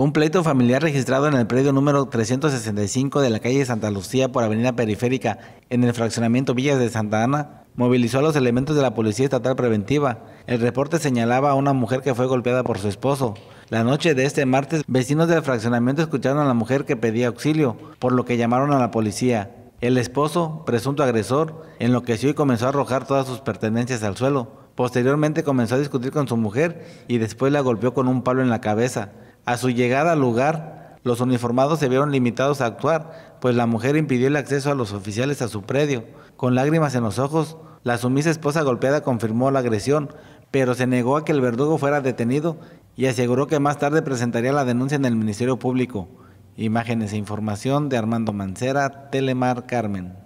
Un pleito familiar registrado en el predio número 365 de la calle Santa Lucía por Avenida Periférica en el fraccionamiento Villas de Santa Ana movilizó a los elementos de la Policía Estatal Preventiva. El reporte señalaba a una mujer que fue golpeada por su esposo. La noche de este martes, vecinos del fraccionamiento escucharon a la mujer que pedía auxilio, por lo que llamaron a la policía. El esposo, presunto agresor, enloqueció y comenzó a arrojar todas sus pertenencias al suelo. Posteriormente comenzó a discutir con su mujer y después la golpeó con un palo en la cabeza. A su llegada al lugar, los uniformados se vieron limitados a actuar, pues la mujer impidió el acceso a los oficiales a su predio. Con lágrimas en los ojos, la sumisa esposa golpeada confirmó la agresión, pero se negó a que el verdugo fuera detenido y aseguró que más tarde presentaría la denuncia en el Ministerio Público. Imágenes e información de Armando Mancera, Telemar Carmen.